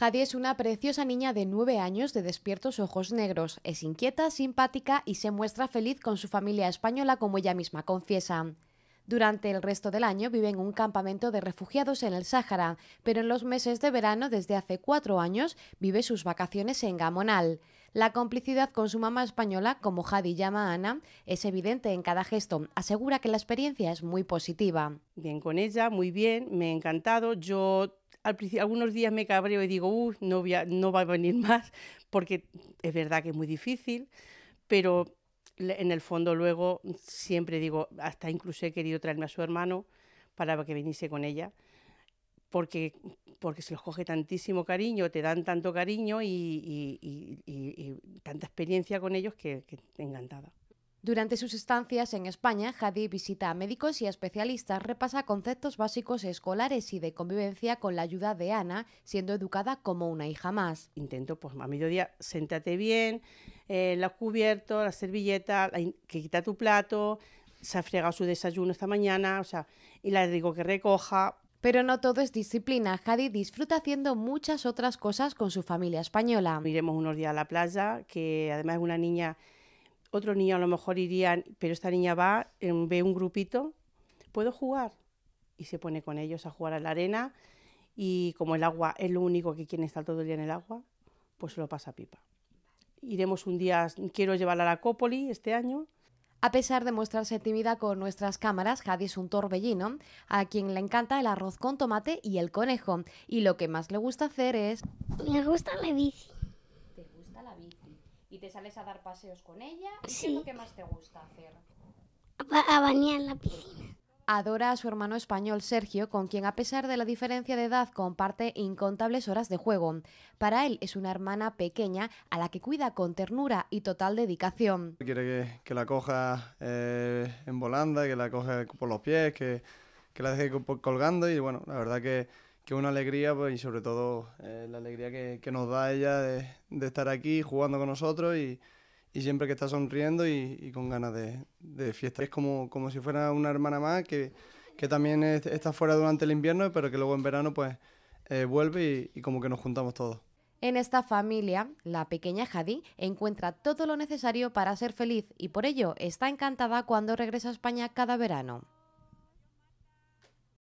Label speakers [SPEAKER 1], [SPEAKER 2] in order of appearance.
[SPEAKER 1] Jadi es una preciosa niña de nueve años de despiertos ojos negros. Es inquieta, simpática y se muestra feliz con su familia española como ella misma confiesa. Durante el resto del año vive en un campamento de refugiados en el Sáhara, pero en los meses de verano desde hace cuatro años vive sus vacaciones en Gamonal. La complicidad con su mamá española, como Jadi llama a Ana, es evidente en cada gesto. Asegura que la experiencia es muy positiva.
[SPEAKER 2] Bien con ella, muy bien, me ha encantado. Yo algunos días me cabreo y digo, uh, no, no va a venir más, porque es verdad que es muy difícil, pero en el fondo luego siempre digo, hasta incluso he querido traerme a su hermano para que viniese con ella, porque, porque se los coge tantísimo cariño, te dan tanto cariño y, tanta experiencia con ellos que, que encantada.
[SPEAKER 1] Durante sus estancias en España, Hadi visita a médicos y especialistas, repasa conceptos básicos escolares y de convivencia con la ayuda de Ana, siendo educada como una hija más. Intento, pues a mediodía, siéntate bien,
[SPEAKER 2] eh, los cubiertos, la servilleta, que quita tu plato, se ha fregado su desayuno esta mañana, o sea, y la digo que recoja, pero no todo es disciplina. Hadi disfruta haciendo muchas otras cosas con su familia española. Iremos unos días a la playa, que además es una niña otro niño a lo mejor iría, pero esta niña va, em, ve un grupito, ¿puedo jugar? Y se pone con ellos a jugar a la arena y como el agua es lo único que quien está todo el día en el agua, pues lo pasa pipa. Iremos un
[SPEAKER 1] día, quiero
[SPEAKER 2] llevarla a la cópoli este año, a
[SPEAKER 1] pesar de mostrarse tímida con nuestras cámaras, jadis es un torbellino, a quien le encanta el arroz con tomate y el conejo. Y lo que más le gusta hacer es... Me gusta la bici y te sales a dar paseos con ella. ¿Qué es lo que más te gusta hacer? A bañar en la piscina. Adora a su hermano español Sergio, con quien a pesar de la diferencia de edad comparte incontables horas de juego. Para él es una hermana pequeña a la que cuida con ternura y total dedicación.
[SPEAKER 3] Quiere que, la coja eh, en volanda, que la coja por los pies, que la deje colgando y bueno, la verdad que que una alegría, pues, y sobre todo eh, la alegría que, nos da ella de, estar aquí jugando con nosotros y, siempre que está sonriendo y, con ganas de, de, fiesta. Es como, si fuera una hermana más que, también está fuera durante el invierno, pero que luego en verano pues eh, vuelve y, como que nos juntamos todos.
[SPEAKER 1] En esta familia, la pequeña Jadí encuentra todo lo necesario para ser feliz y por ello está encantada cuando regresa a España cada verano.